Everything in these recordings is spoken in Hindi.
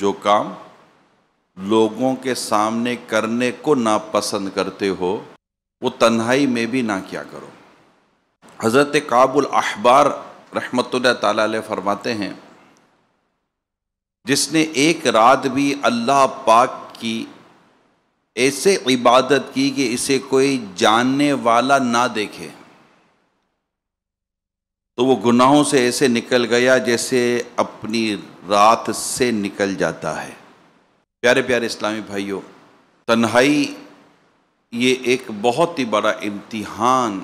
जो काम लोगों के सामने करने को नापसंद करते हो वो तन्हाई में भी ना किया करो हज़रत काबुल अहबार रहमत ताल फरमाते हैं जिसने एक रात भी अल्लाह पाक की ऐसे इबादत की कि इसे कोई जानने वाला ना देखे तो वो गुनाहों से ऐसे निकल गया जैसे अपनी रात से निकल जाता है प्यारे प्यारे इस्लामी भाइयों तन्हाई ये एक बहुत ही बड़ा इम्तिहान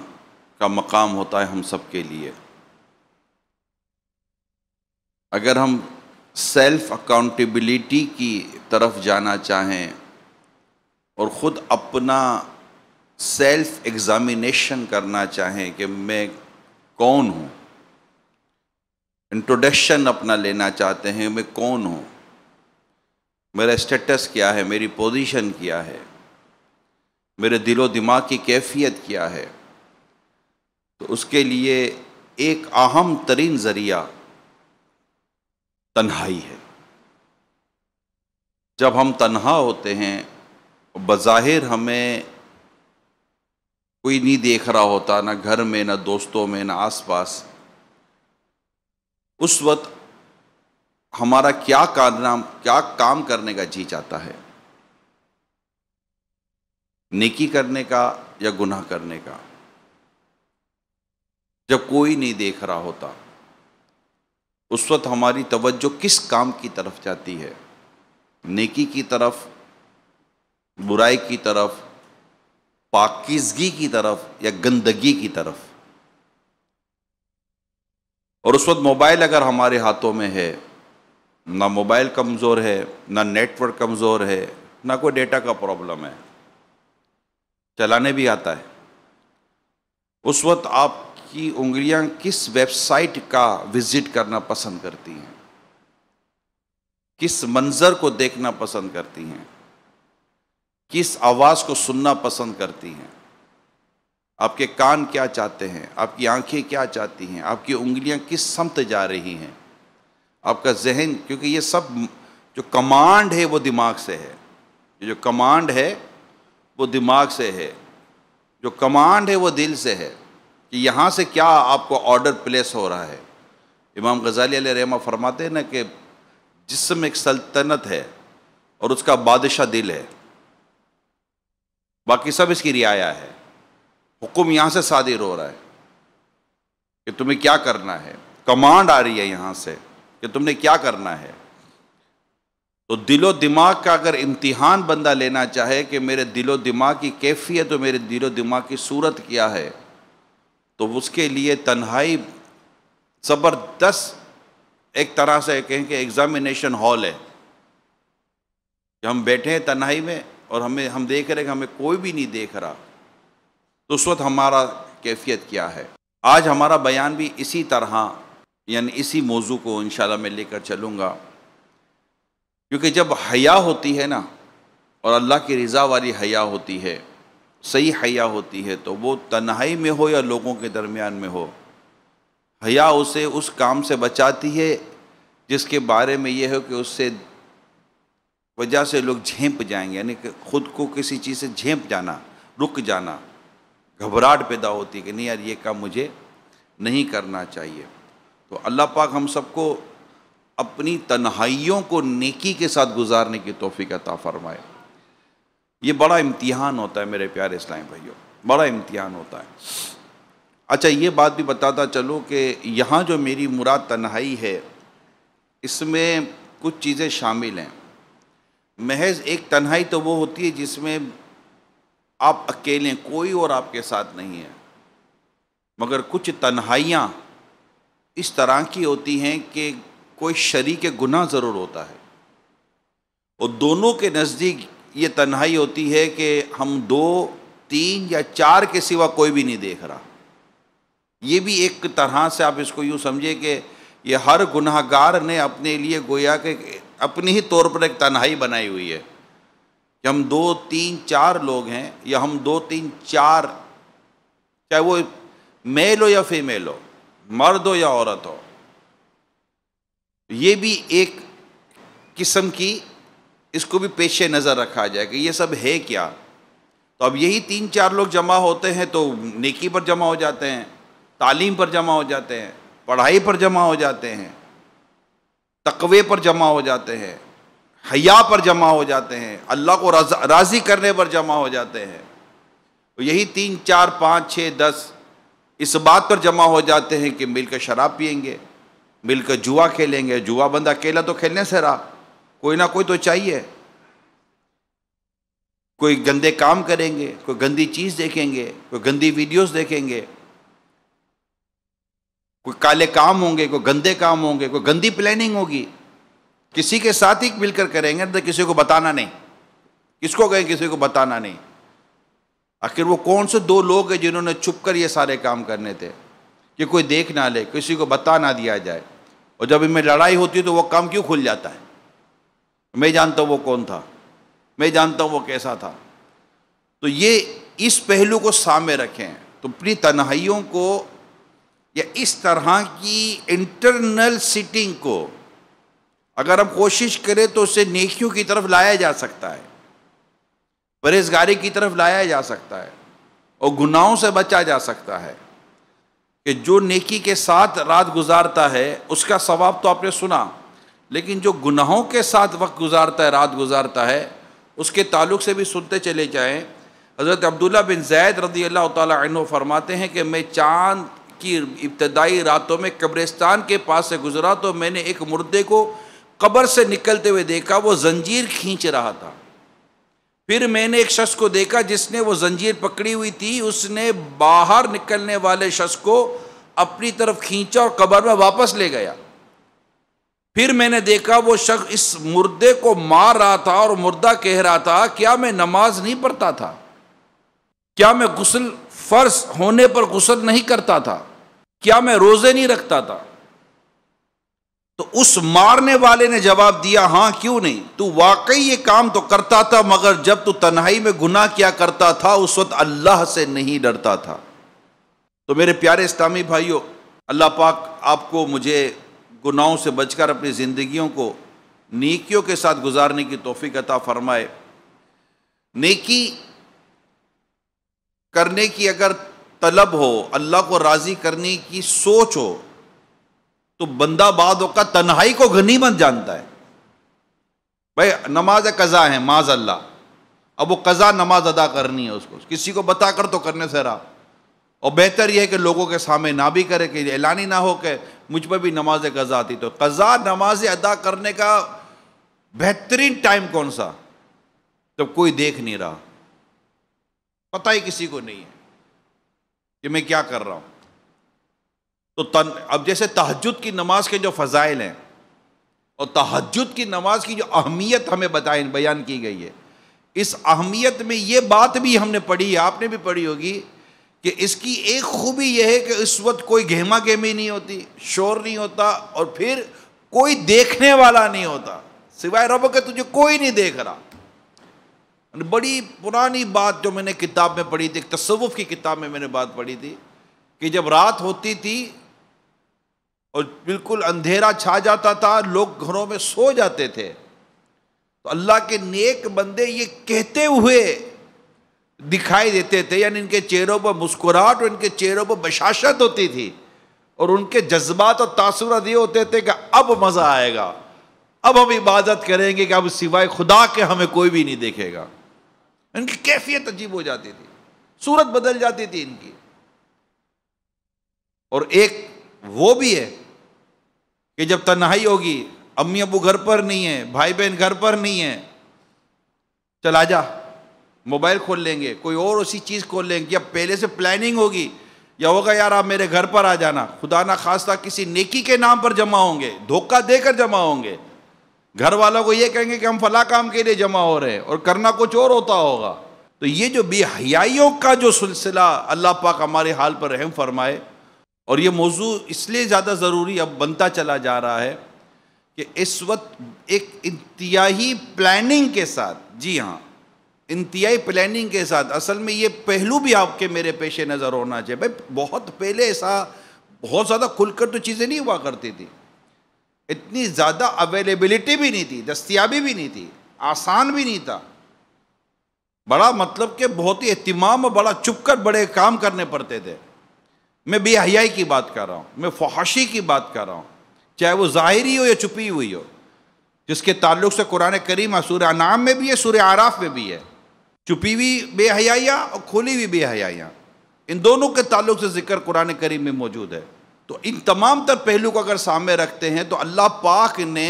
का मकाम होता है हम सब के लिए अगर हम सेल्फ अकाउंटेबिलिटी की तरफ जाना चाहें और ख़ुद अपना सेल्फ एग्ज़ामिनेशन करना चाहें कि मैं कौन हूँ इंट्रोडक्शन अपना लेना चाहते हैं मैं कौन हूँ मेरा स्टेटस क्या है मेरी पोजीशन क्या है मेरे दिलो दिमाग की कैफियत क्या है तो उसके लिए एक अहम तरीन ज़रिया तन्हाई है जब हम तन्हा होते हैं बज़ाहिर हमें कोई नहीं देख रहा होता ना घर में ना दोस्तों में ना आसपास उस वक्त हमारा क्या कारनाम क्या काम करने का जी चाहता है नेकी करने का या गुनाह करने का जब कोई नहीं देख रहा होता उस वक्त हमारी तवज्जो किस काम की तरफ जाती है नेकी की तरफ बुराई की तरफ पाकिजगी की तरफ या गंदगी की तरफ और उस वक्त मोबाइल अगर हमारे हाथों में है ना मोबाइल कमज़ोर है ना नेटवर्क कमज़ोर है ना कोई डेटा का प्रॉब्लम है चलाने भी आता है उस वक्त आपकी उंगलियां किस वेबसाइट का विज़िट करना पसंद करती हैं किस मंज़र को देखना पसंद करती हैं किस आवाज़ को सुनना पसंद करती हैं आपके कान क्या चाहते हैं आपकी आंखें क्या चाहती हैं आपकी उंगलियां किस समत जा रही हैं आपका जहन क्योंकि ये सब जो कमांड है वो दिमाग से है जो कमांड है वो दिमाग से है जो कमांड है वो दिल से है कि यहाँ से क्या आपको ऑर्डर प्लेस हो रहा है इमाम गजाली रहमा फरमाते हैं ना कि जिसम एक सल्तनत है और उसका बादशाह दिल है बाकी सब इसकी रियाया है हुक्म यहाँ से सादिर हो रहा है कि तुम्हें क्या करना है कमांड आ रही है यहाँ से कि तुमने क्या करना है तो दिलो दिमाग का अगर इम्तिहान बंदा लेना चाहे कि मेरे दिलो दिमाग की कैफियत तो मेरे दिलो दिमाग की सूरत क्या है तो उसके लिए तन्हाई ज़बरदस्त एक तरह से कहें कि एग्ज़ामिनेशन हॉल है कि हम बैठे हैं तन्हाई में और हमें हम देख रहे हैं कि हमें कोई भी नहीं देख रहा तो उस वक्त हमारा कैफियत क्या है आज हमारा बयान भी इसी तरह यानी इसी मौजू को इन मैं लेकर चलूँगा क्योंकि जब हया होती है ना और अल्लाह की रज़ा वाली हया होती है सही हया होती है तो वो तन्हाई में हो या लोगों के दरमियान में हो हया उसे उस काम से बचाती है जिसके बारे में यह हो कि उससे वजह से लोग झेंप जाएंगे यानी कि ख़ुद को किसी चीज़ से झेंप जाना रुक जाना घबराहट पैदा होती है कि नहीं यार ये काम मुझे नहीं करना चाहिए तो अल्लाह पाक हम सबको अपनी तन्हाइयों को नेकी के साथ गुजारने की तोफ़ी अता फ़रमाए ये बड़ा इम्तिहान होता है मेरे प्यारे इस्लाम भाइयों बड़ा इम्तिहान होता है अच्छा ये बात भी बताता चलो कि यहाँ जो मेरी मुराद तन्हाई है इसमें कुछ चीज़ें शामिल हैं महज एक तन्हाई तो वो होती है जिसमें आप अकेले हैं कोई और आपके साथ नहीं है मगर कुछ तन्हाइयाँ इस तरह की होती हैं कि कोई शरीक गुनाह ज़रूर होता है और दोनों के नज़दीक ये तन्हाई होती है कि हम दो तीन या चार के सिवा कोई भी नहीं देख रहा ये भी एक तरह से आप इसको यूँ समझिए कि ये हर गुनाहगार ने अपने लिए गोया के अपनी ही तौर पर एक तन्हाई बनाई हुई है कि हम दो तीन चार लोग हैं या हम दो तीन चार चाहे वो मेल हो या फीमेल हो मर्द हो या औरत हो ये भी एक किस्म की इसको भी पेशे नज़र रखा जाए कि ये सब है क्या तो अब यही तीन चार लोग जमा होते हैं तो नेकी पर जमा हो जाते हैं तालीम पर जमा हो जाते हैं पढ़ाई पर जमा हो जाते हैं तकवे पर जमा हो जाते हैं हया पर जमा हो जाते हैं अल्लाह को राज़ी करने पर जमा हो जाते हैं तो यही तीन चार पाँच छः दस इस बात पर जमा हो जाते हैं कि मिलकर शराब पियेंगे मिलकर जुआ खेलेंगे जुआ बंदा अकेला तो खेलने से रहा कोई ना कोई तो चाहिए कोई गंदे काम करेंगे कोई गंदी चीज़ देखेंगे कोई गंदी वीडियोस देखेंगे कोई काले काम होंगे कोई गंदे काम होंगे कोई गंदी प्लानिंग होगी किसी के साथ ही मिलकर करेंगे तो किसी को बताना नहीं किसको कहें किसी को बताना नहीं आखिर वो कौन से दो लोग हैं जिन्होंने छुप कर ये सारे काम करने थे कि कोई देख ना ले किसी को बता ना दिया जाए और जब इनमें लड़ाई होती है तो वो काम क्यों खुल जाता है मैं जानता हूँ वो कौन था मैं जानता हूँ वो कैसा था तो ये इस पहलू को सामने रखें तो अपनी तन्हाइयों को या इस तरह की इंटरनल सिटिंग को अगर हम कोशिश करें तो उसे नेकियों की तरफ लाया जा सकता है परहेजगारी की तरफ लाया जा सकता है और गुनाहों से बचा जा सकता है कि जो नेकी के साथ रात गुजारता है उसका सवाब तो आपने सुना लेकिन जो गुनाहों के साथ वक्त गुजारता है रात गुजारता है उसके ताल्लुक से भी सुनते चले जाएँ हज़रत अब्दुल्ला बिन जैद रदी अल्लाह तु फरमाते हैं कि मैं चाँद की इब्तदाई रातों में कब्रिस्तान के पास से गुजरा तो मैंने एक मुर्दे को कब्र से निकलते हुए देखा वो जंजीर खींच रहा था फिर मैंने एक शख्स को देखा जिसने वो जंजीर पकड़ी हुई थी उसने बाहर निकलने वाले शख्स को अपनी तरफ खींचा और कब्र में वापस ले गया फिर मैंने देखा वो शख्स इस मुर्दे को मार रहा था और मुर्दा कह रहा था क्या मैं नमाज नहीं पढ़ता था क्या मैं गुसल फर्ज होने पर गुसल नहीं करता था क्या मैं रोज़े नहीं रखता था तो उस मारने वाले ने जवाब दिया हाँ क्यों नहीं तू वाकई ये काम तो करता था मगर जब तू तन्हाई में गुनाह किया करता था उस वक्त अल्लाह से नहीं डरता था तो मेरे प्यारे इस्लामी भाइयों अल्लाह पाक आपको मुझे गुनाहों से बचकर अपनी ज़िंदगियों को नेकियों के साथ गुजारने की तोफ़ी अता फरमाए नेकी करने की अगर तलब हो अल्लाह को राज़ी करने की सोच हो तो बंदा बाद का तन्हाई को गनीमत जानता है भाई नमाज कज़ा है माज अल्लाह अब वो कज़ा नमाज अदा करनी है उसको किसी को बता कर तो करने से रहा और बेहतर यह है कि लोगों के सामने ना भी करे कि ऐलानी ना हो के मुझ पर भी नमाज कज़ा आती तो कज़ा नमाज अदा करने का बेहतरीन टाइम कौन सा जब तो कोई देख नहीं रहा पता ही किसी को नहीं है कि मैं क्या कर रहा हूं तो तन अब जैसे तहजद की नमाज के जो फ़जाइल हैं और तहजद की नमाज की जो अहमियत हमें बताए बयान की गई है इस अहमियत में ये बात भी हमने पढ़ी है आपने भी पढ़ी होगी कि इसकी एक खूबी यह है कि इस वक्त कोई गहमा गहमी नहीं होती शोर नहीं होता और फिर कोई देखने वाला नहीं होता सिवाय रब के तुझे कोई नहीं देख रहा बड़ी पुरानी बात जो मैंने किताब में पढ़ी थी एक तसवुफ़ की किताब में मैंने बात पढ़ी थी कि जब रात होती थी और बिल्कुल अंधेरा छा जाता था लोग घरों में सो जाते थे तो अल्लाह के नेक बंदे ये कहते हुए दिखाई देते थे यानी इनके चेहरों पर मुस्कुराहट और इनके चेहरों पर बशाशत होती थी और उनके जज्बात और तासुरात ये होते थे कि अब मज़ा आएगा अब हम इबादत करेंगे कि अब सिवाय खुदा के हमें कोई भी नहीं देखेगा इनकी कैफियत अजीब हो जाती थी सूरत बदल जाती थी इनकी और एक वो भी है कि जब तन्हाई होगी अम्मी अबू घर पर नहीं है भाई बहन घर पर नहीं है चल आ जा मोबाइल खोल लेंगे कोई और उसी चीज़ खोल लेंगे या पहले से प्लानिंग होगी या होगा यार आप मेरे घर पर आ जाना खुदा ना खासा किसी नेकी के नाम पर जमा होंगे धोखा देकर जमा होंगे घर वालों को ये कहेंगे कि हम फला काम के लिए जमा हो रहे हैं और करना कुछ और होता होगा तो ये जो बेहयाइयों का जो सिलसिला अल्लाह पाक हमारे हाल पर रहम फरमाए और ये मौजू इसलिए ज़्यादा ज़रूरी अब बनता चला जा रहा है कि इस वक्त एक इंतहाई प्लानिंग के साथ जी हाँ इंतहाई प्लानिंग के साथ असल में ये पहलू भी आपके मेरे पेश नज़र होना चाहिए भाई बहुत पहले ऐसा बहुत ज़्यादा खुलकर तो चीज़ें नहीं हुआ करती थी इतनी ज़्यादा अवेलेबिलिटी भी नहीं थी दस्तियाबी भी नहीं थी आसान भी नहीं था बड़ा मतलब कि बहुत ही अहतमाम और बड़ा चुप कर बड़े काम करने पड़ते थे मैं बेहयाई की बात कर रहा हूँ मैं फहाशी की बात कर रहा हूँ चाहे वो ज़ाहिरी हो या छुपी हुई हो जिसके ताल्लुक से कुरान करीम सूर्य अनाम में भी है सूर्य आराफ में भी है छुपी हुई बेहयाइयाँ और खुली हुई बेहयाइयाँ इन दोनों के ताल्लुक से जिक्र कुरान करीम में मौजूद है तो इन तमाम तर पहलू को अगर सामने रखते हैं तो अल्लाह पाक ने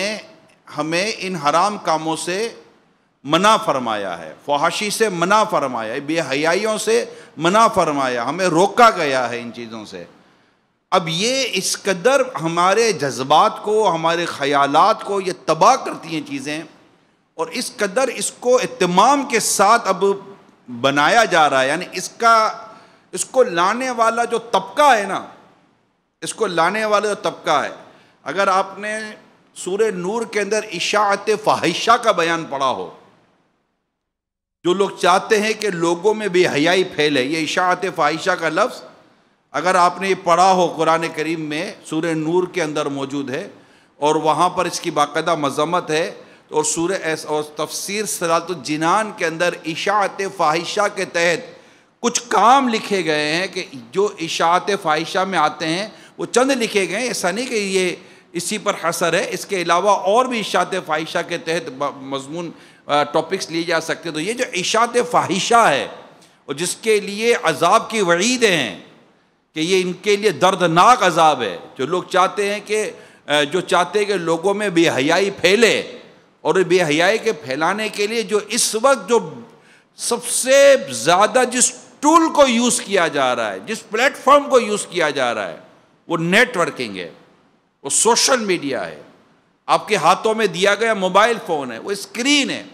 हमें इन हराम कामों से मना फरमाया है फहाशी से मना फरमाया है बेहयाइयों से मना फरमाया हमें रोका गया है इन चीज़ों से अब ये इस कदर हमारे जज्बात को हमारे ख्यालात को ये तबाह करती हैं चीज़ें और इस कदर इसको इतमाम के साथ अब बनाया जा रहा है यानी इसका इसको लाने वाला जो तबका है ना इसको लाने वाला जो तबका है अगर आपने सूर्य नूर के अंदर इशात फाहिशा का बयान पढ़ा हो जो लोग चाहते हैं कि लोगों में बेहयाई फैले ये इशात फाइशा का लफ्ज़ अगर आपने ये पढ़ा हो कुरान करीम में सूर्य नूर के अंदर मौजूद है और वहाँ पर इसकी बाकायदा मजम्मत है तो और सूर्य और तफसर सलात जिनान के अंदर इशात फाहिशा के तहत कुछ काम लिखे गए हैं कि जो इशात फाहिशा में आते हैं वो चंद लिखे गए ऐसा नहीं कि ये इसी पर हसर है इसके अलावा और भी इशात फाहिशा के तहत मजमून टॉपिक्स लिए जा सकते हैं तो ये जो इशात फाहिशा है और जिसके लिए अजाब की वईदें हैं कि ये इनके लिए दर्दनाक अजाब है जो लोग चाहते हैं कि जो चाहते हैं कि लोगों में बेहयाई फैले और बेहयाई के फैलाने के लिए जो इस वक्त जो सबसे ज़्यादा जिस टूल को यूज़ किया जा रहा है जिस प्लेटफॉर्म को यूज़ किया जा रहा है वो नेटवर्किंग है वो सोशल मीडिया है आपके हाथों में दिया गया मोबाइल फ़ोन है वो स्क्रीन है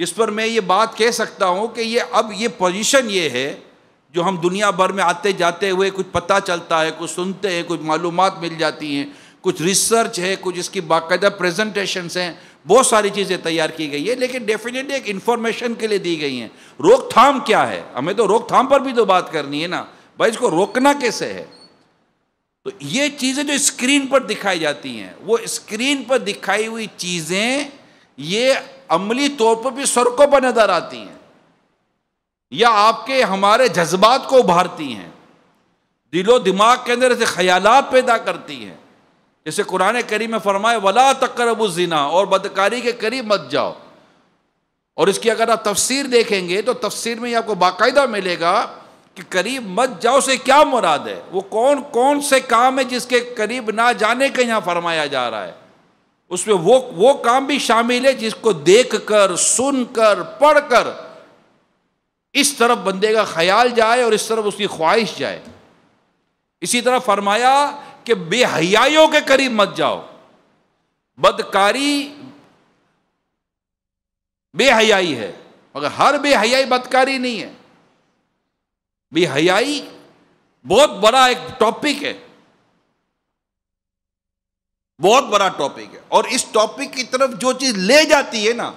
जिस पर मैं ये बात कह सकता हूँ कि ये अब ये पोजीशन ये है जो हम दुनिया भर में आते जाते हुए कुछ पता चलता है कुछ सुनते हैं कुछ मालूम मिल जाती हैं कुछ रिसर्च है कुछ इसकी बाकायदा प्रेजेंटेशंस हैं बहुत सारी चीज़ें तैयार की गई है लेकिन डेफिनेटली एक इन्फॉर्मेशन के लिए दी गई हैं रोकथाम क्या है हमें तो रोकथाम पर भी तो बात करनी है ना भाई इसको रोकना कैसे है तो ये चीज़ें जो स्क्रीन पर दिखाई जाती हैं वो स्क्रीन पर दिखाई हुई चीज़ें ये अमली तौर पर भी सड़कों पर नज़र आती हैं या आपके हमारे जज्बात को उभारती हैं दिलो दिमाग के अंदर ऐसे ख्याल पैदा करती हैं जैसे कुरान करी में फरमाए वला तकरबू जिना और बदकारी के करीब मत जाओ और इसकी अगर आप तफसीर देखेंगे तो तफसीर में ही आपको बाकायदा मिलेगा कि करीब मत जाओ से क्या मुराद है वो कौन कौन से काम है जिसके करीब ना जाने का यहाँ फरमाया जा रहा है उसमें वो वो काम भी शामिल है जिसको देख कर सुन कर पढ़ कर इस तरफ बंदे का ख्याल जाए और इस तरफ उसकी ख्वाहिश जाए इसी तरह फरमाया कि बेहयाइयों के करीब मत जाओ बदकारी बेहयाई है मगर हर बेहयाई बदकारी नहीं है हयाई बहुत बड़ा एक टॉपिक है बहुत बड़ा टॉपिक है और इस टॉपिक की तरफ जो चीज ले जाती है ना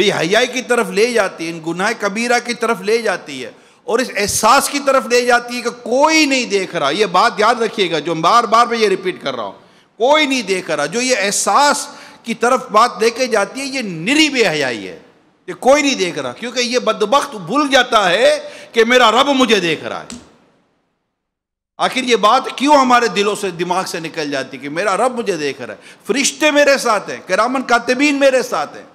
हयाई की तरफ ले जाती है इन गुनाह कबीरा की तरफ ले जाती है और इस एहसास की तरफ ले जाती है कि कोई नहीं देख रहा यह बात याद रखिएगा जो बार बार मैं ये रिपीट कर रहा हूँ कोई नहीं देख रहा जो ये एहसास की तरफ बात लेके जाती है ये निरी बेहयाई है ये कोई नहीं देख रहा क्योंकि ये बदबخت भूल जाता है कि मेरा रब मुझे देख रहा है आखिर ये बात क्यों हमारे दिलों से दिमाग से निकल जाती कि मेरा रब मुझे देख रहा है फरिश्ते मेरे साथ हैं करामन कातबीन मेरे साथ हैं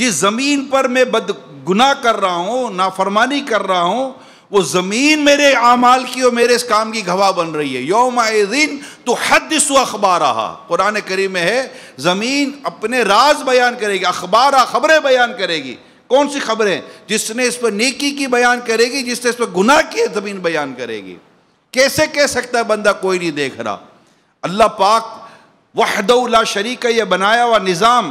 जिस ज़मीन पर मैं बदगुना कर रहा हूं नाफरमानी कर रहा हूं वो ज़मीन मेरे आमाल की और मेरे इस काम की गवाह बन रही है योम दिन तो हदस अखबार कुरान करीम में है ज़मीन अपने राज बयान करेगी अखबार खबरें बयान करेगी कौन सी खबरें जिसने इस पर नेकी की बयान करेगी जिसने इस पर गुनाह की ज़मीन बयान करेगी कैसे कह सकता है बंदा कोई नहीं देख रहा अल्लाह पाक वहदौला शरीक का यह बनाया हुआ निज़ाम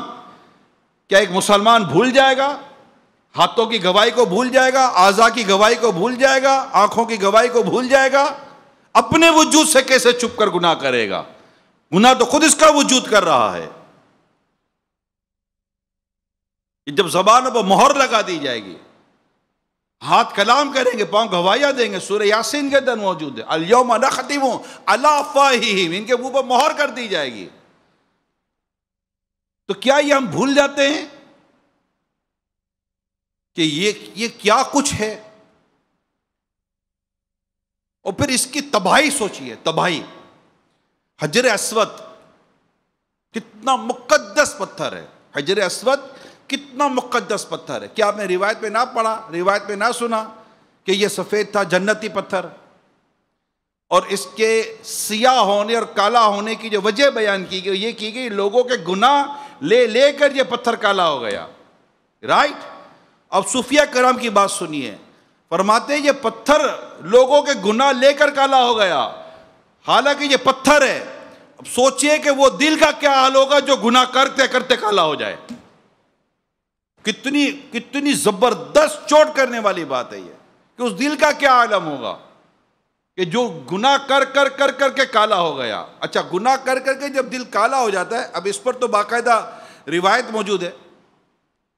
क्या एक मुसलमान भूल जाएगा हाथों की गवाही को भूल जाएगा आजा की गवाही को भूल जाएगा आंखों की गवाही को भूल जाएगा अपने वजूद से कैसे छुप कर गुनाह करेगा गुनाह तो खुद इसका वजूद कर रहा है जब जबान पर मोहर लगा दी जाएगी हाथ कलाम करेंगे पांव गवाहियां देंगे सूर्य यासीन के अंदर मौजूद है अलयम खतीम अलाफाहिम इनके मुंह पर मोहर कर दी जाएगी तो क्या ये हम भूल जाते हैं कि ये ये क्या कुछ है और फिर इसकी तबाही सोचिए तबाही हजर अस्वद कितना मुकद्दस पत्थर है हजर अस्वद कितना मुकद्दस पत्थर है क्या आपने रिवायत में ना पढ़ा रिवायत में ना सुना कि यह सफ़ेद था जन्नती पत्थर और इसके सियाह होने और काला होने की जो वजह बयान की गई ये की गई लोगों के गुनाह ले लेकर यह पत्थर काला हो गया राइट अब सूफिया कराम की बात सुनिए फरमाते ये पत्थर लोगों के गुनाह लेकर काला हो गया हालांकि ये पत्थर है अब सोचिए कि वो दिल का क्या हाल होगा जो गुनाह करते करते काला हो जाए कितनी कितनी जबरदस्त चोट करने वाली बात है ये कि उस दिल का क्या आलम होगा कि जो गुना कर कर कर कर के काला हो गया अच्छा गुना कर कर के जब दिल काला हो जाता है अब इस पर तो बाकायदा रिवायत मौजूद है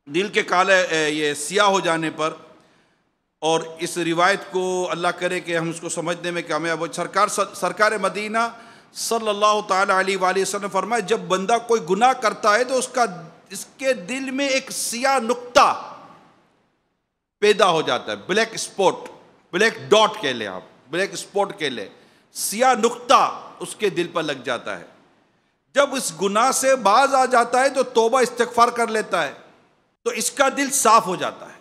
दिल के काले ये सियाह हो जाने पर और इस रिवायत को अल्लाह करे कि हम उसको समझने में कामयाब हो सरकार सरकार मदीना सल्लल्लाहु अलैहि वसल्लम फरमाए जब बंदा कोई गुनाह करता है तो उसका इसके दिल में एक सिया नुक्ता पैदा हो जाता है ब्लैक स्पॉट ब्लैक डॉट कह लें आप ब्लैक स्पॉट कह लें सिया नुक्ता उसके दिल पर लग जाता है जब इस गुनाह से बाज आ जाता है तो तोबा इस्तफार कर लेता है तो इसका दिल साफ हो जाता है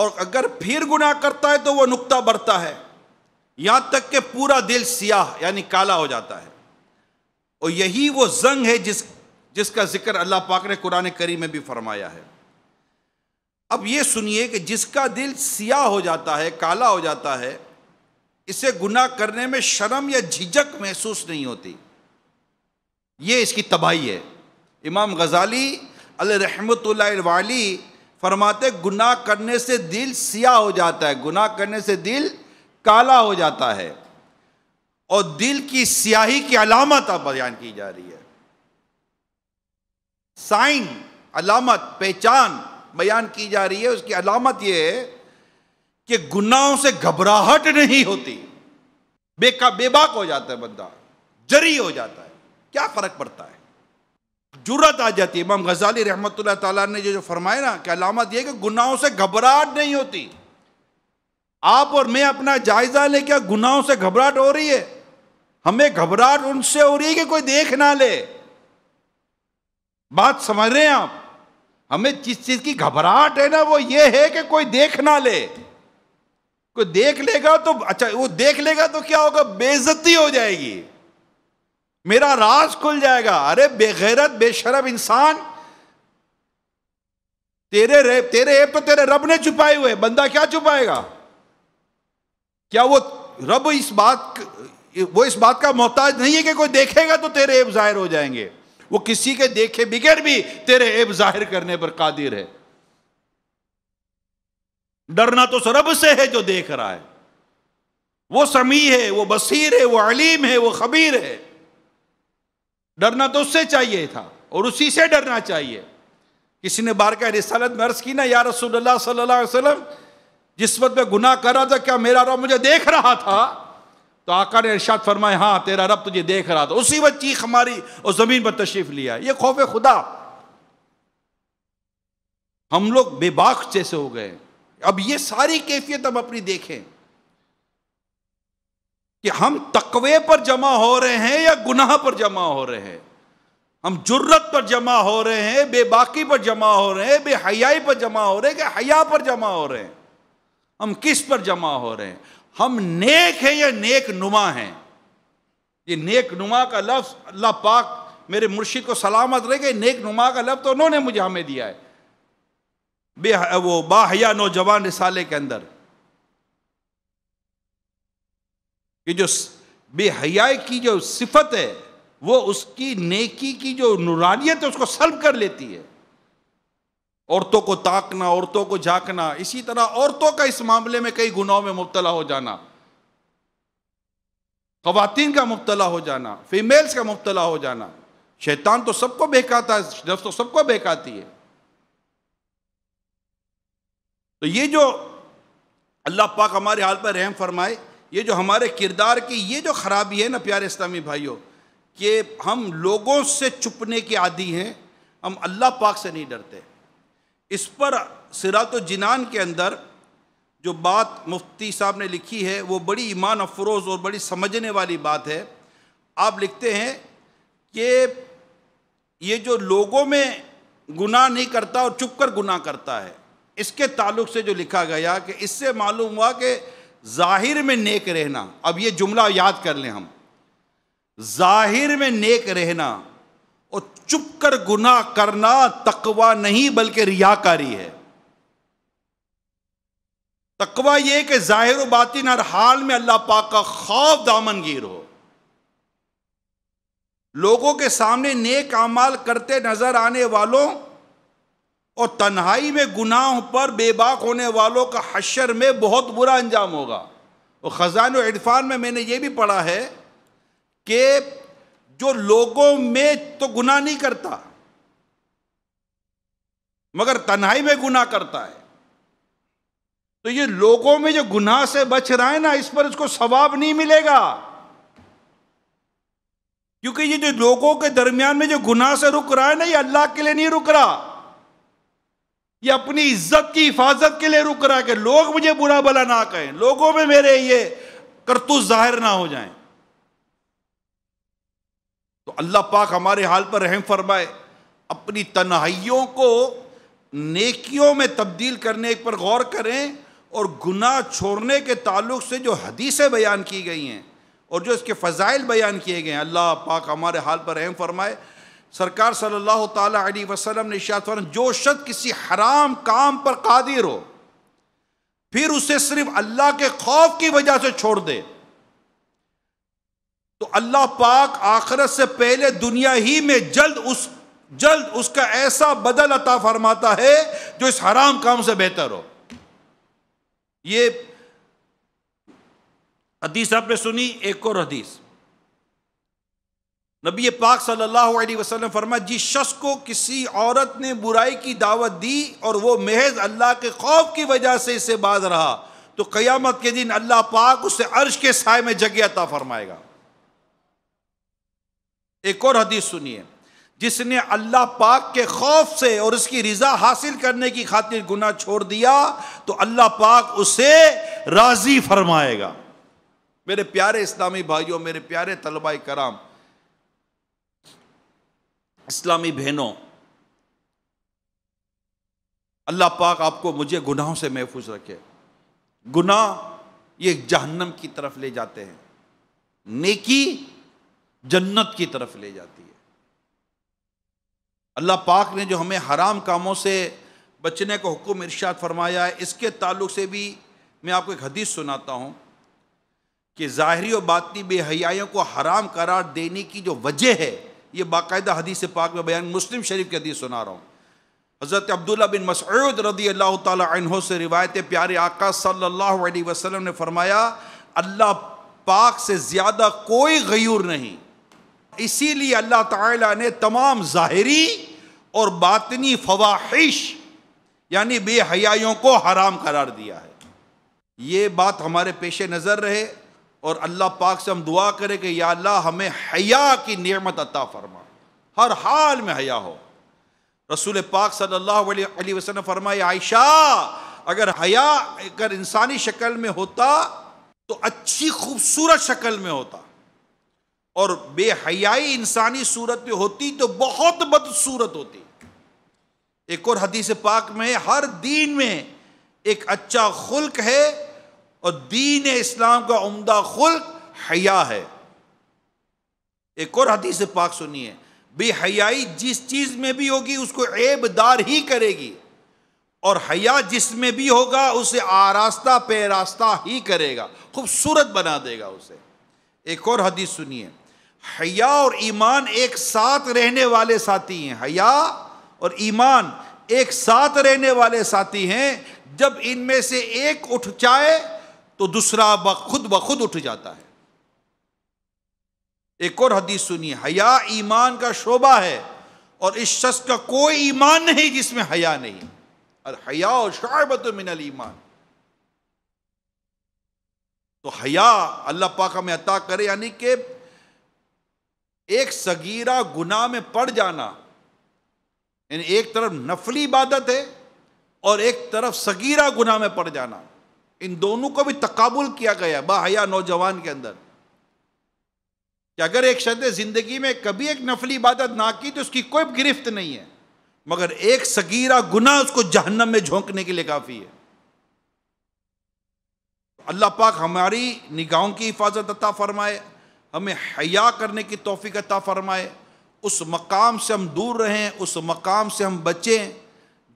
और अगर फिर गुनाह करता है तो वह नुकता बढ़ता है यहां तक कि पूरा दिल सियाह यानी काला हो जाता है और यही वो जंग है जिस जिसका जिक्र अल्लाह पाक ने कुरान करी में भी फरमाया है अब ये सुनिए कि जिसका दिल सियाह हो जाता है काला हो जाता है इसे गुनाह करने में शर्म या झिझक महसूस नहीं होती ये इसकी तबाही है इमाम गजाली वाली फरमाते गुनाह करने से दिल सिया हो जाता है गुनाह करने से दिल काला हो जाता है और दिल की स्याही की अलामत अब बयान की जा रही है साइन अलामत पहचान बयान की जा रही है उसकी अलामत यह है कि गुनाहों से घबराहट नहीं होती बेका बेबाक हो जाता है बंदा जरी हो जाता है क्या फर्क पड़ता है जुरत आ जाती है इमाम गजाली रहमत ने जो, जो फरमाया ना कि अलामत यह कि गुनाहों से घबराहट नहीं होती आप और मैं अपना जायज़ा ले क्या गुनाहों से घबराहट हो रही है हमें घबराहट उनसे हो रही है कि कोई देख ना ले बात समझ रहे हैं आप हमें जिस चीज़ की घबराहट है ना वो ये है कि कोई देख ना ले कोई देख लेगा तो अच्छा वो देख लेगा तो क्या होगा बेजती हो जाएगी मेरा राज खुल जाएगा अरे बेगैरत बेशरब इंसान तेरे रेप तेरे ऐप तो तेरे रब ने छुपाए हुए बंदा क्या छुपाएगा क्या वो रब इस बात वो इस बात का मोहताज नहीं है कि कोई देखेगा तो तेरे ऐप जाहिर हो जाएंगे वो किसी के देखे बिगैर भी तेरे ऐप जाहिर करने पर कादिर है डरना तो सरब से है जो देख रहा है वो समी है वो बसीर है वो अलीम है वो खबीर है डरना तो उससे चाहिए था और उसी से डरना चाहिए किसी ने बार का रिसालत में अर्ज की ना या रसूलुल्लाह सल्लल्लाहु अलैहि वसल्लम जिस वक्त मैं गुनाह कर रहा था क्या मेरा रब मुझे देख रहा था तो आका ने इर्शाद फरमाए हाँ तेरा रब तुझे देख रहा था उसी वक्त चीख हमारी और ज़मीन पर तशरीफ़ लिया ये खौफ खुदा हम लोग बेबाक जैसे हो गए अब ये सारी कैफियत हम अपनी देखें कि हम तकवे पर जमा हो रहे हैं या गुनाह पर जमा हो रहे हैं हम जुर्रत पर जमा हो रहे हैं बेबाकी पर जमा हो रहे हैं बेहयाई पर जमा हो रहे हैं कि हया पर जमा हो रहे हैं हम किस पर जमा हो रहे हैं हम नेक हैं या नेक नुमा हैं ये नेक नुमा का लफ्ज़ अल्लाह पाक मेरे मुर्शिद को सलामत रहे कि नेक नुमा का लफ्ज़ तो उन्होंने मुझे हमें दिया है बे वो बाहया नौजवान रिसाले के अंदर कि जो बेहयाई की जो सिफत है वो उसकी नेकी की जो नुरानियत है उसको सल्ब कर लेती है औरतों को ताकना औरतों को झांकना इसी तरह औरतों का इस मामले में कई गुनाहों में मुबतला हो जाना खवतिन का मुबतला हो जाना फीमेल्स का मुबतला हो जाना शैतान तो सबको बहकाता है नफ्स तो सबको बहकाती है तो ये जो अल्लाह पाक हमारे हाल पर रहम फरमाए ये जो हमारे किरदार की ये जो ख़राबी है ना प्यारे इस्लामी भाइयों कि हम लोगों से छुपने के आदि हैं हम अल्लाह पाक से नहीं डरते इस पर सिरात जिनान के अंदर जो बात मुफ्ती साहब ने लिखी है वो बड़ी ईमान अफरोज़ और बड़ी समझने वाली बात है आप लिखते हैं कि ये जो लोगों में गुनाह नहीं करता और चुप कर गुनाह करता है इसके ताल्लुक से जो लिखा गया कि इससे मालूम हुआ कि जाहिर में नेक रहना अब ये जुमला याद कर लें हम जाहिर में नेक रहना और चुप कर गुनाह करना तकवा नहीं बल्कि रियाकारी है तकवा यह कि जाहिर बातिन हर हाल में अल्लाह पाक का खौफ दामनगीर हो लोगों के सामने नेक अमाल करते नजर आने वालों और तन्हाई में गुनाह पर बेबाक होने वालों का हशर में बहुत बुरा अंजाम होगा और ख़जान इरफान में मैंने ये भी पढ़ा है कि जो लोगों में तो गुनाह नहीं करता मगर तन्हाई में गुनाह करता है तो ये लोगों में जो गुनाह से बच रहा है ना इस पर इसको सवाब नहीं मिलेगा क्योंकि ये जो लोगों के दरमियान में जो गुनाह से रुक रहा है ना ये अल्लाह के लिए नहीं रुक रहा ये अपनी इज्जत की हिफाजत के लिए रुक रहा है कि लोग मुझे बुरा भला ना कहें लोगों में मेरे ये करतूस जाहिर ना हो जाएं तो अल्लाह पाक हमारे हाल पर रहम फरमाए अपनी तन्हाइयों को नेकियों में तब्दील करने पर गौर करें और गुनाह छोड़ने के ताल्लुक से जो हदीसें बयान की गई हैं और जो इसके फ़ज़ाइल बयान किए गए हैं अल्लाह पाक हमारे हाल पर रहम फरमाए सरकार सल्लल्लाहु अलैहि वसल्लम ने शातवन जो शख्स किसी हराम काम पर कादिर हो फिर उसे सिर्फ अल्लाह के खौफ की वजह से छोड़ दे तो अल्लाह पाक आखरत से पहले दुनिया ही में जल्द उस जल्द उसका ऐसा बदल अता फरमाता है जो इस हराम काम से बेहतर हो ये हदीस आपने सुनी एक और हदीस नबी पाक सल्लल्लाहु अलैहि वसल्लम फरमा जिस शख्स को किसी औरत ने बुराई की दावत दी और वो महज अल्लाह के खौफ की वजह से इसे बाज रहा तो क़यामत के दिन अल्लाह पाक उसे अर्श के साय में जगह अता फरमाएगा एक और हदीस सुनिए जिसने अल्लाह पाक के खौफ से और उसकी रजा हासिल करने की खातिर गुना छोड़ दिया तो अल्लाह पाक उसे राज़ी फरमाएगा मेरे प्यारे इस्लामी भाइयों मेरे प्यारे तलबा कराम इस्लामी बहनों अल्लाह पाक आपको मुझे गुनाहों से महफूज रखे गुनाह ये जहन्नम की तरफ ले जाते हैं नेकी जन्नत की तरफ ले जाती है अल्लाह पाक ने जो हमें हराम कामों से बचने का हुक्म इर्शाद फरमाया है इसके ताल्लुक से भी मैं आपको एक हदीस सुनाता हूँ कि ज़ाहरी और बातनी बेहयाइयों को हराम करार देने की जो वजह है ये बाकायदा हदीस पाक में बयान मुस्लिम शरीफ की हदीस सुना रहा हूँ हज़रत अब्दुल्ला बिन मसूद रदी अल्लाह तहों से रिवायत प्यारे आका सल्ला वसलम ने फरमाया अल्लाह पाक से ज़्यादा कोई गयूर नहीं इसीलिए अल्लाह ताला ने तमाम ज़ाहरी और बातनी फवाहिश यानी बेहयाइयों को हराम करार दिया है ये बात हमारे पेश नज़र रहे और अल्लाह पाक से हम दुआ करें कि या अल्लाह हमें हया की नियमत अता फरमा हर हाल में हया हो रसूल पाक सल्लल्लाहु अलैहि वसल्लम फरमाए आयशा अगर हया अगर इंसानी शक्ल में होता तो अच्छी खूबसूरत शक्ल में होता और बेहयाई इंसानी सूरत में होती तो बहुत बदसूरत होती एक और हदीस पाक में हर दीन में एक अच्छा खुल्क है और दीन इस्लाम का उमदा खुल हया है एक और हदीस पाक सुनिए बेहयाई जिस चीज में भी होगी उसको ऐबदार ही करेगी और हया जिसमें भी होगा उसे आरास्ता पेरास्ता ही करेगा खूबसूरत बना देगा उसे एक और हदीस सुनिए हया और ईमान एक साथ रहने वाले साथी हैं हया और ईमान एक साथ रहने वाले साथी हैं जब इनमें से एक उठ जाए तो दूसरा ब खुद ब खुद उठ जाता है एक और हदीस सुनिए हया ईमान का शोभा है और इस शख्स का कोई ईमान नहीं जिसमें हया नहीं और हया और तो मिनल ईमान तो हया अल्लाह पाक में अता करे यानी कि एक सगीरा गुनाह में पड़ जाना यानी एक तरफ नफली इबादत है और एक तरफ सगीरा गुनाह में पड़ जाना इन दोनों को भी तकबुल किया गया बाहया नौजवान के अंदर कि अगर एक शद जिंदगी में कभी एक नफली इबादत ना की तो उसकी कोई गिरफ्त नहीं है मगर एक सगीरा गुना उसको जहन्नम में झोंकने के लिए काफ़ी है अल्लाह पाक हमारी निगाहों की हिफाजत अता फरमाए हमें हया करने की तोफ़ी अता फरमाए उस मकाम से हम दूर रहें उस मकाम से हम बचें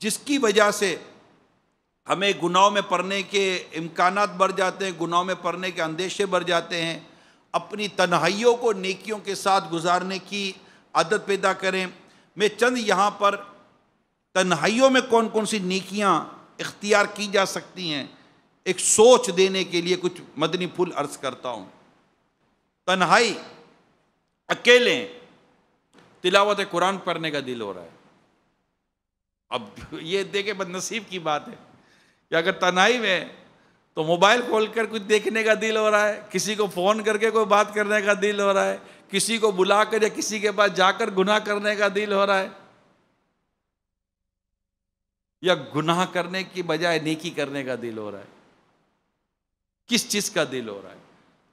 जिसकी वजह से हमें गुनाहों में पड़ने के इम्कान बढ़ जाते हैं गुनाहों में पड़ने के अंदेशे बढ़ जाते हैं अपनी तन्हाइयों को नेकियों के साथ गुजारने की आदत पैदा करें मैं चंद यहाँ पर तन्हाइयों में कौन कौन सी नेकियाँ इख्तियार की जा सकती हैं एक सोच देने के लिए कुछ मदनी फूल अर्ज करता हूँ तन्हाई अकेले तिलावत कुरान पढ़ने का दिल हो रहा है अब ये देखे बद नसीब की बात है कि अगर तनाई में तो मोबाइल खोलकर कुछ देखने का दिल हो रहा है किसी को फ़ोन करके कोई बात करने का दिल हो रहा है किसी को बुलाकर या किसी के पास जाकर गुनाह करने का दिल हो रहा है या गुनाह करने की बजाय नेकी करने का दिल हो रहा है किस चीज़ का दिल हो रहा है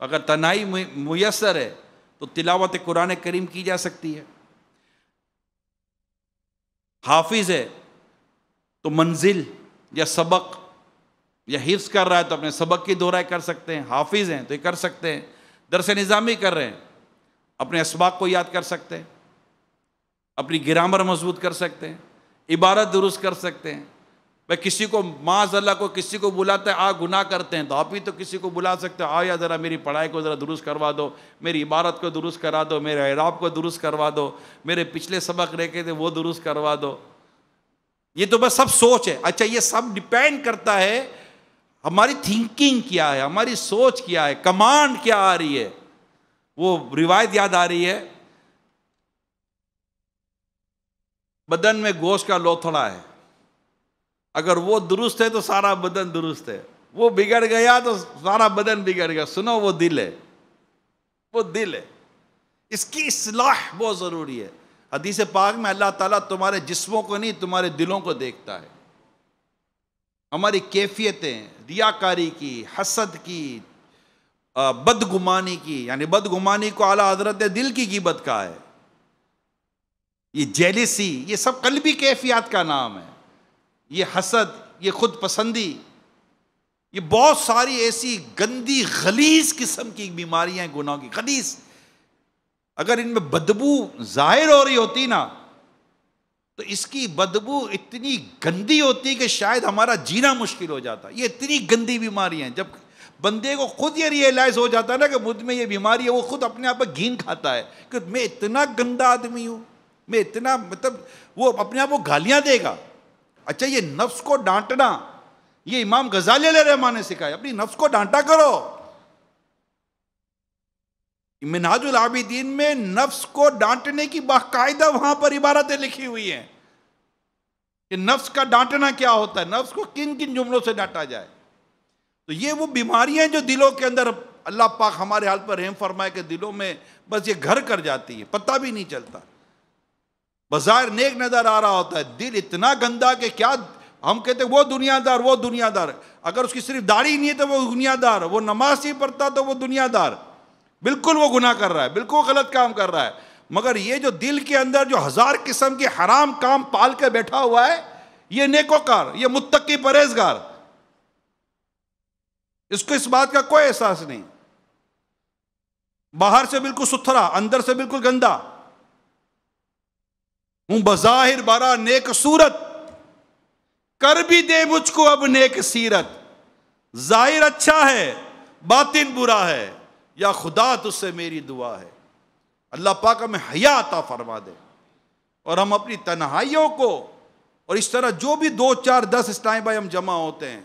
अगर तनाई मुयसर है तो तिलावत कुरान करीम की जा सकती है हाफिज है तो मंजिल या सबक या हिफ्स कर रहा है तो अपने सबक की दोहराई कर सकते हैं हाफिज़ हैं तो ये कर सकते हैं दरस निज़ामी कर रहे हैं अपने इसबाक को याद कर सकते हैं अपनी ग्रामर मजबूत कर सकते हैं इबारत दुरुस्त कर सकते हैं भाई किसी को माज अल्लाह को किसी को बुलाते हैं आ गुनाह करते हैं तो आप ही तो किसी को बुला सकते हो आ या ज़रा मेरी पढ़ाई को ज़रा दुरुस्त करवा दो मेरी इबारत को दुरुस्त करा दो मेरे एराब को दुरुस्त करवा दो मेरे पिछले सबक गए थे वो दुरुस्त करवा दो ये तो बस सब सोच है अच्छा ये सब डिपेंड करता है हमारी थिंकिंग क्या है हमारी सोच क्या है कमांड क्या आ रही है वो रिवायत याद आ रही है बदन में गोश का लोथड़ा है अगर वो दुरुस्त है तो सारा बदन दुरुस्त है वो बिगड़ गया तो सारा बदन बिगड़ गया सुनो वो दिल है वो दिल है इसकी इसलाह बहुत ज़रूरी है हदीस पाक में अल्लाह ताला तुम्हारे जिस्मों को नहीं तुम्हारे दिलों को देखता है हमारी कैफियतें रियाकारी की हसद की बदगुमानी की यानी बदगुमानी को आला हजरत दिल की कीमत का है ये जेलिसी ये सब कलबी कैफियत का नाम है ये हसद ये खुद पसंदी ये बहुत सारी ऐसी गंदी गलीस किस्म की बीमारियां गुनाह गुनाहों की गलीस अगर इनमें बदबू जाहिर हो रही होती ना तो इसकी बदबू इतनी गंदी होती कि शायद हमारा जीना मुश्किल हो जाता ये इतनी गंदी बीमारी है जब बंदे को खुद ये रियलाइज हो जाता है ना कि मुझ में ये बीमारी है वो खुद अपने आप पर घीन खाता है कि मैं इतना गंदा आदमी हूँ मैं इतना मतलब वो अपने आप को गालियाँ देगा अच्छा ये नफ्स को डांटना ये इमाम गजाली रहमान ने सिखाया अपनी नफ्स को डांटा करो मिनाजुल आबिदीन में नफ्स को डांटने की बाकायदा वहां पर इबारतें लिखी हुई हैं कि नफ्स का डांटना क्या होता है नफ्स को किन किन जुमलों से डांटा जाए तो ये वो बीमारियां जो दिलों के अंदर अल्लाह पाक हमारे हाल पर रहम फरमाए के दिलों में बस ये घर कर जाती है पता भी नहीं चलता बाजार नेक नज़र आ रहा होता है दिल इतना गंदा कि क्या हम कहते वो दुनियादार वो दुनियादार अगर उसकी सिर्फ दाढ़ी नहीं है तो वो दुनियादार वो नमाज नहीं पढ़ता तो वो दुनियादार बिल्कुल वो गुनाह कर रहा है बिल्कुल गलत काम कर रहा है मगर ये जो दिल के अंदर जो हज़ार किस्म के हराम काम पाल कर बैठा हुआ है ये नेकोकार ये मुत्तकी परहेजगार इसको इस बात का कोई एहसास नहीं बाहर से बिल्कुल सुथरा अंदर से बिल्कुल गंदा हूं बज़ाहिर बारा नेक सूरत कर भी दे मुझको अब नेक सीरत जाहिर अच्छा है बातिन बुरा है या खुदा तुझसे मेरी दुआ है अल्लाह पाक हमें हया अता फरमा दे और हम अपनी तन्हाइयों को और इस तरह जो भी दो चार दस इस टाइम भाई हम जमा होते हैं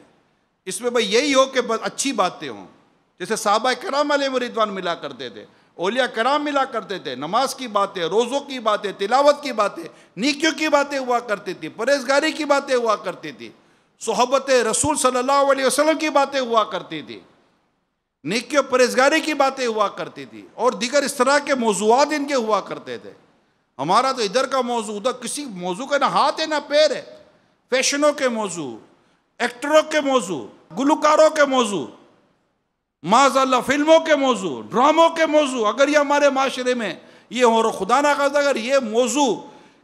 इसमें भाई यही हो कि अच्छी बातें हों जैसे साहबा कराम रिदवान मिला करते थे ओलिया कराम मिला करते थे नमाज की बातें रोज़ों की बातें तिलावत की बातें नीकियों की बातें हुआ करती थी परहेजगारी की बातें हुआ करती थी सोहबत रसूल सल्ला वसलम की बातें हुआ करती थी नेकी और परहेजगारी की बातें हुआ करती थी और दीगर इस तरह के मौजूद इनके हुआ करते थे हमारा तो इधर का मौजू उधर किसी मौजू का ना हाथ है ना पैर है फैशनों के मौजू एक्टरों के मौजू गुलकारों के मौजू माजल्ला फिल्मों के मौजू ड्रामों के मौजू अगर ये हमारे माशरे में ये हो रहा खुदा ना खास अगर ये मौजू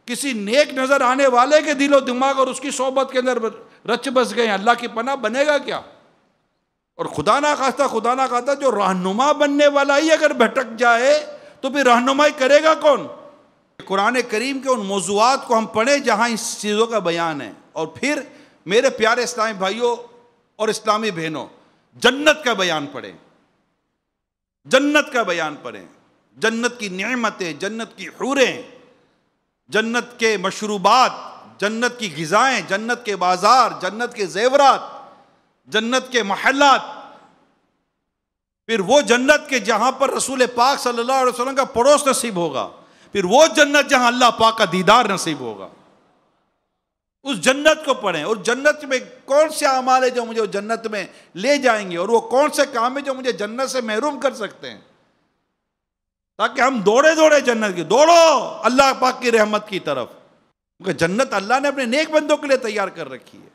किसी नेक नज़र आने वाले के दिलो दिमाग और उसकी सोबत के अंदर रच बस गए अल्लाह की पना बनेगा क्या और खुदा ना खास्ता खुदा ना खास्ता जो रहनुमा बनने वाला ही अगर भटक जाए तो फिर रहनुमाई करेगा कौन कुरान करीम के उन मौजूद को हम पढ़ें जहाँ इस चीज़ों का बयान है और फिर मेरे प्यारे इस्लामी भाइयों और इस्लामी बहनों जन्नत का बयान पढ़ें जन्नत का बयान पढ़ें जन्नत की नमतें जन्नत की हूरें जन्नत के मशरूबात जन्नत की गज़ाएँ जन्नत के बाज़ार जन्नत के जेवरात जन्नत के महलात फिर वो जन्नत के जहां पर रसूल पाक सल्लल्लाहु अलैहि वसल्लम का पड़ोस नसीब होगा फिर वो जन्नत जहां अल्लाह पाक का दीदार नसीब होगा उस जन्नत को पढ़ें और जन्नत में कौन से अमाल है जो मुझे जन्नत में ले जाएंगे और वो कौन से काम है जो मुझे जन्नत से महरूम कर सकते हैं ताकि हम दौड़े दौड़े जन्नत की दौड़ो अल्लाह पाक की रहमत की तरफ क्योंकि जन्नत अल्लाह ने अपने नेक बंदों के लिए तैयार कर रखी है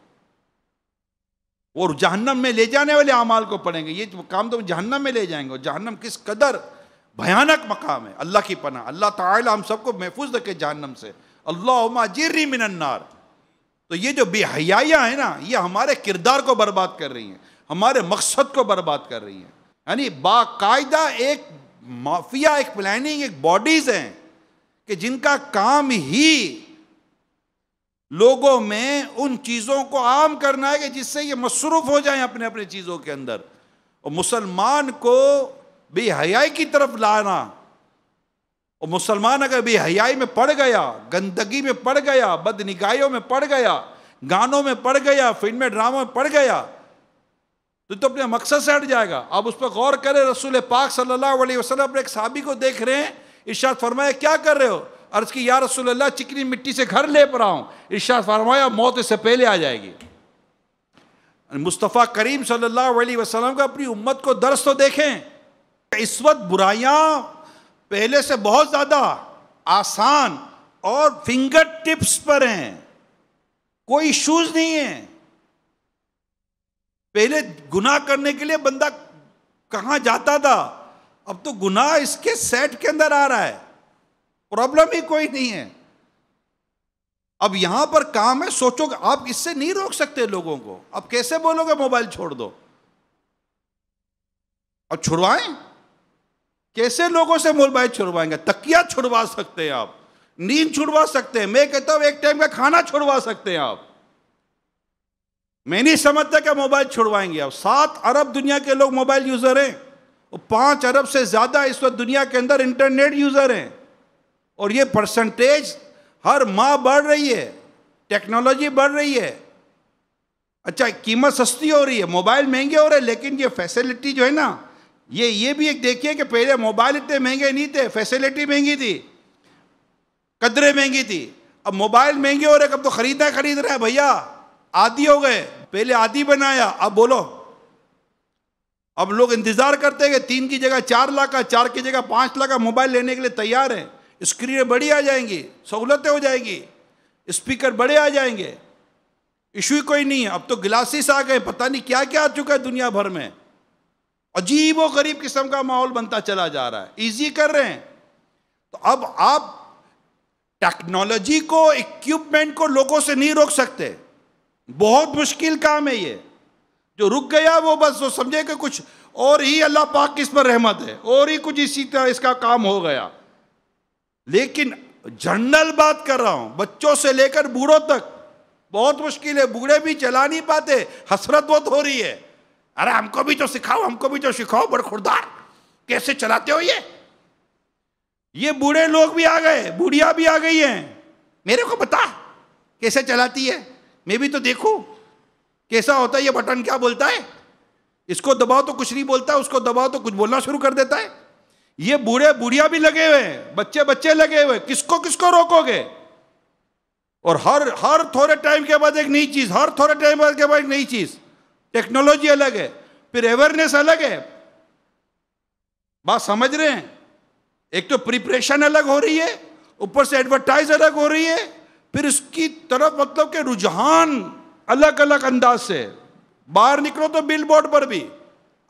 और जहन्नम में ले जाने वाले अमाल को पढ़ेंगे ये काम तो जहन्नम में ले जाएंगे और जहन्नम किस कदर भयानक मकाम है अल्लाह की पना अल्लाह ताला हम सबको महफूज रखे जहन्नम से अल्लाह जिर्री मिनन्नार तो ये जो बेहयाइयाँ है ना ये हमारे किरदार को बर्बाद कर रही हैं हमारे मकसद को बर्बाद कर रही हैं यानी बाकायदा एक माफिया एक प्लानिंग एक बॉडीज़ हैं कि जिनका काम ही लोगों में उन चीज़ों को आम करना है कि जिससे ये मसरूफ़ हो जाएं अपने अपने चीज़ों के अंदर और मुसलमान को बेहयाई की तरफ लाना और मुसलमान अगर बेहयाई में पड़ गया गंदगी में पड़ गया बदनिगाहियों में पड़ गया गानों में पड़ गया फिल्में ड्रामों में पड़ गया तो तो अपने मकसद से हट जाएगा अब उस पर गौर करें रसूल पाक सल्लल्लाहु अलैहि वसल्लम अपने एक साहबी को देख रहे हैं इर्शाद फरमाया क्या कर रहे हो अर्ज़ की या रसोल्ला चिकनी मिट्टी से घर ले पर आऊँ इर्शाद फरमाया मौत इससे पहले आ जाएगी मुस्तफ़ा करीम सल्लल्लाहु अलैहि वसल्लम का अपनी उम्मत को दर्स तो देखें इस वक्त बुराइयाँ पहले से बहुत ज़्यादा आसान और फिंगर टिप्स पर हैं कोई इशूज़ नहीं है पहले गुनाह करने के लिए बंदा कहाँ जाता था अब तो गुनाह इसके सेट के अंदर आ रहा है प्रॉब्लम ही कोई नहीं है अब यहां पर काम है सोचो आप इससे नहीं रोक सकते लोगों को अब कैसे बोलोगे मोबाइल छोड़ दो अब छुड़वाएं कैसे लोगों से मोबाइल छुड़वाएंगे तकिया छुड़वा सकते हैं आप नींद छुड़वा सकते हैं मैं कहता हूं एक टाइम का खाना छुड़वा सकते हैं आप मैं नहीं समझता कि मोबाइल छुड़वाएंगे आप सात अरब दुनिया के लोग मोबाइल यूजर हैं और पांच अरब से ज्यादा इस वक्त दुनिया के अंदर इंटरनेट यूजर हैं और ये परसेंटेज हर माह बढ़ रही है टेक्नोलॉजी बढ़ रही है अच्छा कीमत सस्ती हो रही है मोबाइल महंगे हो रहे हैं लेकिन ये फैसिलिटी जो है ना ये ये भी एक देखिए कि पहले मोबाइल इतने महंगे नहीं थे फैसिलिटी महंगी थी कदरे महंगी थी अब मोबाइल महंगे हो रहे कब तो खरीदा खरीद रहा है भैया आदि हो गए पहले आदि बनाया अब बोलो अब लोग इंतजार करते हैं कि तीन की जगह चार लाख का चार की जगह पांच लाख का मोबाइल लेने के लिए तैयार है स्क्रीनें बड़ी आ जाएंगी सहूलतें हो जाएगी स्पीकर बड़े आ जाएंगे इशू कोई नहीं है अब तो ग्लासेस आ गए पता नहीं क्या क्या आ चुका है दुनिया भर में अजीब व गरीब किस्म का माहौल बनता चला जा रहा है ईजी कर रहे हैं तो अब आप टेक्नोलॉजी को इक्विपमेंट को लोगों से नहीं रोक सकते बहुत मुश्किल काम है ये जो रुक गया वो बस वो समझे कि कुछ और ही अल्लाह पाक इस पर रहमत है और ही कुछ इसी तरह इसका काम हो गया लेकिन जनरल बात कर रहा हूं बच्चों से लेकर बूढ़ों तक बहुत मुश्किल है बूढ़े भी चला नहीं पाते हसरत बहुत हो रही है अरे हमको भी तो सिखाओ हमको भी तो सिखाओ बड़ खुरदार कैसे चलाते हो ये ये बूढ़े लोग भी आ गए बूढ़िया भी आ गई हैं मेरे को बता कैसे चलाती है मैं भी तो देखू कैसा होता है ये बटन क्या बोलता है इसको दबाओ तो कुछ नहीं बोलता उसको दबाओ तो कुछ बोलना शुरू कर देता है ये बूढ़े बूढ़िया भी लगे हुए हैं बच्चे बच्चे लगे हुए किसको किसको रोकोगे और हर हर थोड़े टाइम के बाद एक नई चीज़ हर थोड़े टाइम के बाद एक नई चीज़ टेक्नोलॉजी अलग है फिर अवेयरनेस अलग है बात समझ रहे हैं एक तो प्रिपरेशन अलग हो रही है ऊपर से एडवर्टाइज अलग हो रही है फिर उसकी तरफ मतलब के रुझान अलग अलग अंदाज से बाहर निकलो तो बिल बोर्ड पर भी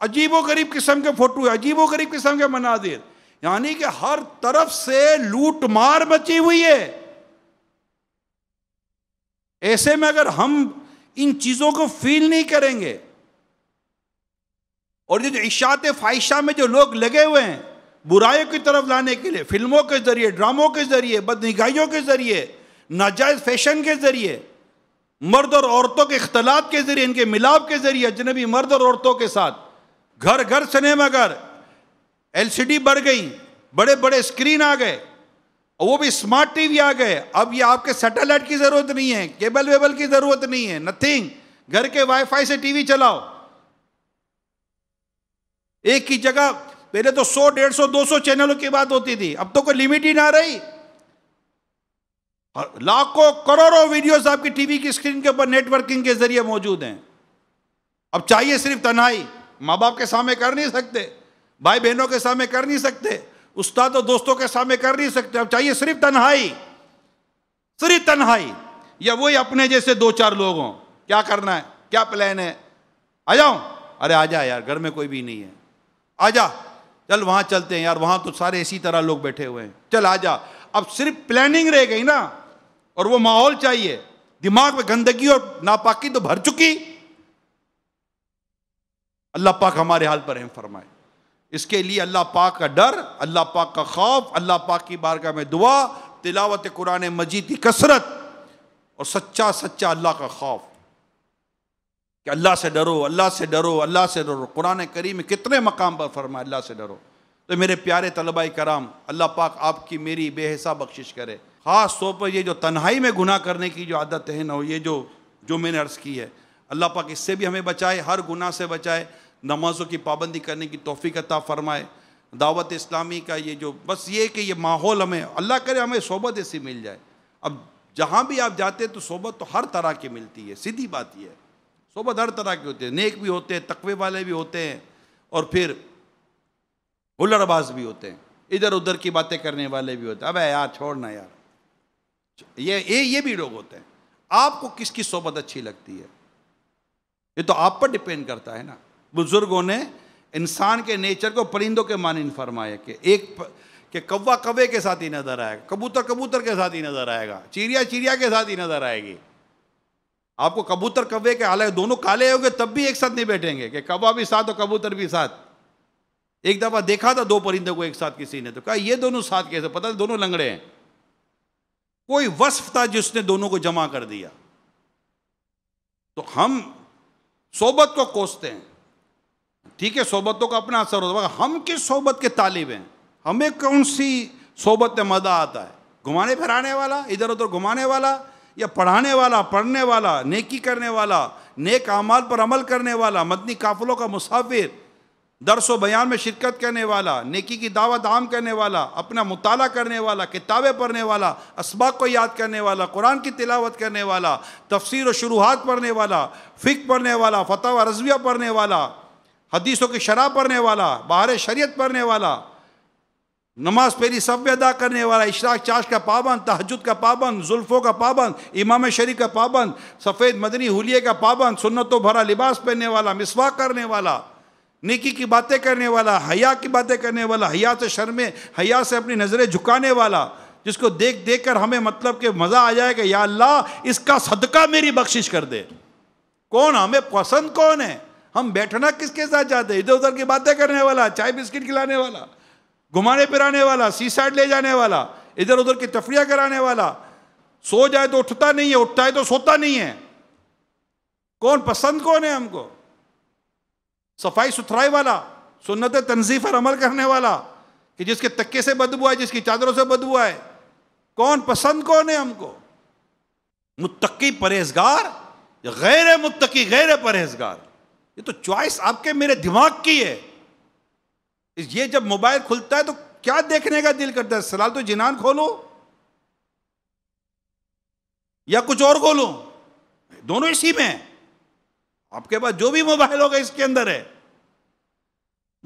अजीबो गरीब किस्म के फोटो है अजीबो गरीब किस्म के मनाजिर यानी कि हर तरफ से लूट मार मची हुई है ऐसे में अगर हम इन चीज़ों को फील नहीं करेंगे और ये जो इशात फाइशा में जो लोग लगे हुए हैं बुराइयों की तरफ लाने के लिए फिल्मों के ज़रिए ड्रामों के ज़रिए बदनिगाहियों के ज़रिए नाजायज़ फैशन के ज़रिए मर्द और औरतों के अख्तलात के ज़रिए इनके मिलाप के ज़रिए अजनबी मर्द और औरतों के साथ घर घर सिनेमाघर एलसीडी बढ़ गई बड़े बड़े स्क्रीन आ गए वो भी स्मार्ट टीवी आ गए अब ये आपके सैटेलाइट की ज़रूरत नहीं है केबल वेबल की ज़रूरत नहीं है नथिंग घर के वाईफाई से टीवी चलाओ एक ही जगह पहले तो 100, दो सौ चैनलों की बात होती थी अब तो कोई लिमिट ही ना रही लाखों करोड़ों वीडियोस आपकी टीवी की स्क्रीन के ऊपर नेटवर्किंग के जरिए मौजूद हैं अब चाहिए सिर्फ तनाई माँ बाप के सामने कर नहीं सकते भाई बहनों के सामने कर नहीं सकते उस्ताद और दोस्तों के सामने कर नहीं सकते अब चाहिए सिर्फ तन्हाई सिर्फ तन्हाई या वही अपने जैसे दो चार लोग हों क्या करना है क्या प्लान है आ जाओ अरे आ जा यार घर में कोई भी नहीं है आ जा चल वहां चलते हैं यार वहां तो सारे इसी तरह लोग बैठे हुए हैं चल आ जा अब सिर्फ प्लानिंग रह गई ना और वो माहौल चाहिए दिमाग में गंदगी और नापाकी तो भर चुकी अल्लाह पाक हमारे हाल पर रहम फरमाए इसके लिए अल्लाह पाक का डर अल्लाह पाक का खौफ अल्लाह पाक की बारगाह में दुआ तिलावत कुरान मजीद की कसरत और सच्चा सच्चा अल्लाह का खौफ कि अल्लाह से डरो अल्लाह से डरो अल्लाह से डरो कुरान करीम में कितने मकाम पर फरमाए अल्लाह से डरो तो मेरे प्यारे तलबा कराम अल्लाह पाक आपकी मेरी बेहसा बख्शिश करे ख़ास तौर पर ये जो तन्हाई में गुनाह करने की जो आदत है ना ये जो जो मैंने अर्ज़ की है अल्लाह पाक इससे भी हमें बचाए हर गुनाह से बचाए नमाज़ों की पाबंदी करने की तोफ़ी अता फ़रमाए दावत इस्लामी का ये जो बस ये कि ये माहौल हमें अल्लाह करे हमें सोबत ऐसी मिल जाए अब जहाँ भी आप जाते हैं तो सोबत तो हर तरह की मिलती है सीधी बात यह है सोबत हर तरह की होती है नेक भी होते हैं तकवे वाले भी होते हैं और फिर हुलरबाज भी होते हैं इधर उधर की बातें करने वाले भी होते हैं अब यार छोड़ना यार ये ये ये भी लोग होते हैं आपको किसकी सोबत अच्छी लगती है ये तो आप पर डिपेंड करता है ना बुज़ुर्गों ने इंसान के नेचर को परिंदों के मानन फरमाया कि एक प, कि कौवा कवे के साथ ही नज़र आएगा कबूतर कबूतर के साथ ही नज़र आएगा चिड़िया चिड़िया के साथ ही नज़र आएगी आपको कबूतर कवे के हालांकि दोनों काले होंगे तब भी एक साथ नहीं बैठेंगे कि कौवा भी साथ और कबूतर भी साथ एक दफ़ा देखा था दो परिंदों को एक साथ किसी ने तो कहा ये दोनों साथ कैसे पता दोनों लंगड़े हैं कोई वस्फ था जिसने दोनों को जमा कर दिया तो हम सोबत को कोसते हैं ठीक है सोबतों का अपना असर होता है हम किस सोबत के तालिब हैं हमें कौन सी सोबत में मज़ा आता है घुमाने फिराने वाला इधर उधर घुमाने वाला या पढ़ाने वाला पढ़ने वाला नेकी करने वाला नेक अमाल पर अमल करने वाला मदनी काफिलों का मुसाफिर दरसो व बयान में शिरकत करने वाला नेकी की दावत आम करने वाला अपना मुताला करने वाला किताबें पढ़ने वाला इसबाक को याद करने वाला कुरान की तिलावत करने वाला तफसीर और शुरुआत पढ़ने वाला फ़िक पढ़ने वाला फ़तह रजविया पढ़ने वाला हदीसों की शराब पढ़ने वाला बाहर शरीयत पढ़ने वाला नमाज पेरी सब अदा करने वाला इशराक चाश का पाबंद तहजद का पाबंद जुल्फ़ों का पाबंद इमाम शरीफ का पाबंद सफ़ेद मदनी हुलिये का पाबंद सुन्नतों भरा लिबास पहनने वाला मिसवा करने वाला निकी की बातें करने वाला हया की बातें करने वाला हया से शर्मे हया से अपनी नज़रें झुकाने वाला जिसको देख देख कर हमें मतलब कि मज़ा आ जाएगा या अल्लाह इसका सदका मेरी बख्शिश कर दे कौन हमें पसंद कौन है हम बैठना किसके साथ जाते इधर उधर की बातें करने वाला चाय बिस्किट खिलाने वाला घुमाने फिराने वाला सी साइड ले जाने वाला इधर उधर की तफरिया कराने वाला सो जाए तो उठता नहीं है उठता है तो सोता नहीं है कौन पसंद कौन है हमको सफाई सुथराई वाला सुन्नत तनजीफ पर अमल करने वाला कि जिसके तक्के से बदबू आए जिसकी चादरों से बदबू आए कौन पसंद कौन है हमको मुत्तकी परहेजगार गैर मुत्तकी गैर परहेजगार ये तो चॉइस आपके मेरे दिमाग की है ये जब मोबाइल खुलता है तो क्या देखने का दिल करता है सलाल तो जिनान खोलो या कुछ और खोलो दोनों इसी में है आपके पास जो भी मोबाइल होगा इसके अंदर है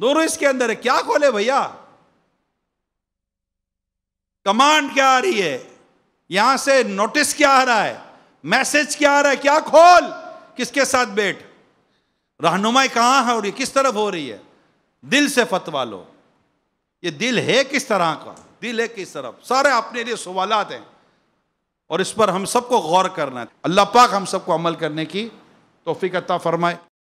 दोनों इसके अंदर है क्या खोले भैया कमांड क्या आ रही है यहां से नोटिस क्या आ रहा है मैसेज क्या आ रहा है क्या खोल किसके साथ बैठ रहनुमाई कहाँ है और ये किस तरफ हो रही है दिल से फतवा लो ये दिल है किस तरह का दिल है किस तरफ सारे अपने लिए सवालत हैं और इस पर हम सबको गौर करना है अल्लाह पाक हम सबको अमल करने की तोफ़ी अता फरमाए